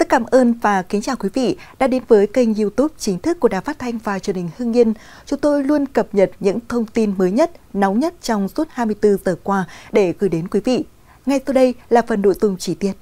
Rất cảm ơn và kính chào quý vị đã đến với kênh youtube chính thức của Đài Phát Thanh và truyền hình Hưng Yên. Chúng tôi luôn cập nhật những thông tin mới nhất, nóng nhất trong suốt 24 giờ qua để gửi đến quý vị. Ngay sau đây là phần nội dung chi tiết.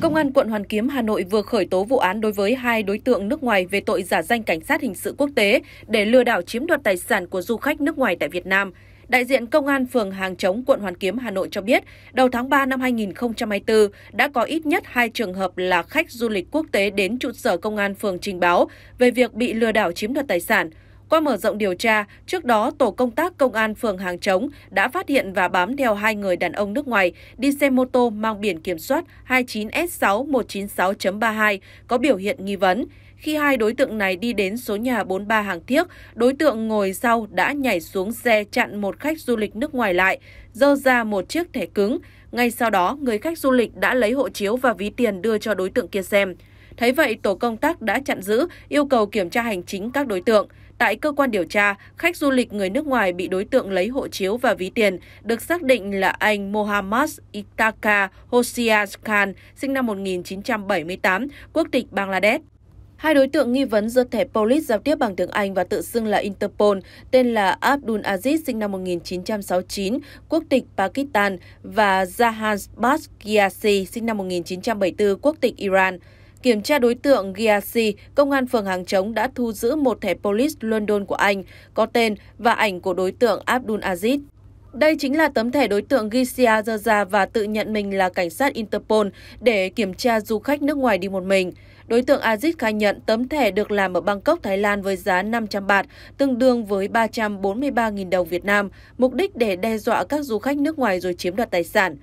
Công an quận Hoàn Kiếm, Hà Nội vừa khởi tố vụ án đối với hai đối tượng nước ngoài về tội giả danh cảnh sát hình sự quốc tế để lừa đảo chiếm đoạt tài sản của du khách nước ngoài tại Việt Nam – đại diện Công an phường Hàng Chống, quận Hoàn Kiếm, Hà Nội cho biết, đầu tháng 3 năm 2024 đã có ít nhất hai trường hợp là khách du lịch quốc tế đến trụ sở Công an phường trình báo về việc bị lừa đảo chiếm đoạt tài sản. Qua mở rộng điều tra, trước đó tổ công tác công an phường Hàng Trống đã phát hiện và bám theo hai người đàn ông nước ngoài đi xe mô tô mang biển kiểm soát 29S6196.32 có biểu hiện nghi vấn. Khi hai đối tượng này đi đến số nhà 43 Hàng Thiếc, đối tượng ngồi sau đã nhảy xuống xe chặn một khách du lịch nước ngoài lại, dơ ra một chiếc thẻ cứng. Ngay sau đó, người khách du lịch đã lấy hộ chiếu và ví tiền đưa cho đối tượng kia xem. Thấy vậy, tổ công tác đã chặn giữ, yêu cầu kiểm tra hành chính các đối tượng. Tại cơ quan điều tra, khách du lịch người nước ngoài bị đối tượng lấy hộ chiếu và ví tiền được xác định là anh Mohammad Itaka Hosias Khan, sinh năm 1978, quốc tịch Bangladesh. Hai đối tượng nghi vấn do thẻ Polis giao tiếp bằng tiếng Anh và tự xưng là Interpol, tên là Abdul Aziz sinh năm 1969, quốc tịch Pakistan và Jahan Basgiasi sinh năm 1974, quốc tịch Iran. Kiểm tra đối tượng Gyasi, công an phường Hàng chống đã thu giữ một thẻ Polis London của Anh, có tên và ảnh của đối tượng Abdul Aziz. Đây chính là tấm thẻ đối tượng Gisia dơ ra và tự nhận mình là cảnh sát Interpol để kiểm tra du khách nước ngoài đi một mình. Đối tượng Aziz khai nhận tấm thẻ được làm ở Bangkok, Thái Lan với giá 500 bạt, tương đương với 343.000 đồng Việt Nam, mục đích để đe dọa các du khách nước ngoài rồi chiếm đoạt tài sản.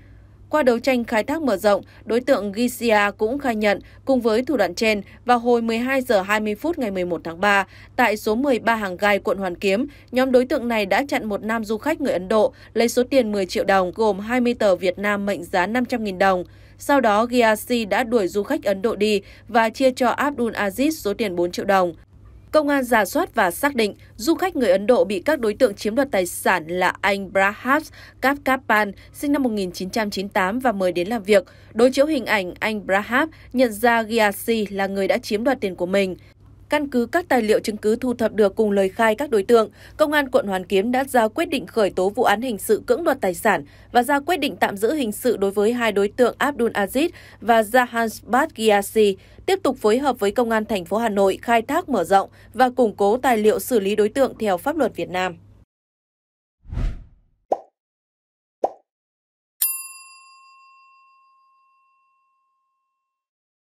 Qua đấu tranh khai thác mở rộng, đối tượng Gisia cũng khai nhận cùng với thủ đoạn trên vào hồi 12 giờ 20 phút ngày 11 tháng 3 tại số 13 hàng gai quận Hoàn Kiếm, nhóm đối tượng này đã chặn một nam du khách người Ấn Độ lấy số tiền 10 triệu đồng gồm 20 tờ Việt Nam mệnh giá 500.000 đồng. Sau đó, Gyasi đã đuổi du khách Ấn Độ đi và chia cho Abdul Aziz số tiền 4 triệu đồng công an giả soát và xác định du khách người Ấn Độ bị các đối tượng chiếm đoạt tài sản là anh Brahas Kapkapan, sinh năm 1998 và mời đến làm việc. Đối chiếu hình ảnh, anh Brahas nhận ra Gyasi là người đã chiếm đoạt tiền của mình. Căn cứ các tài liệu chứng cứ thu thập được cùng lời khai các đối tượng, Công an quận Hoàn Kiếm đã ra quyết định khởi tố vụ án hình sự cưỡng đoạt tài sản và ra quyết định tạm giữ hình sự đối với hai đối tượng Abdul Aziz và Jahansbat Gyasi, tiếp tục phối hợp với Công an thành phố Hà Nội khai thác mở rộng và củng cố tài liệu xử lý đối tượng theo pháp luật Việt Nam.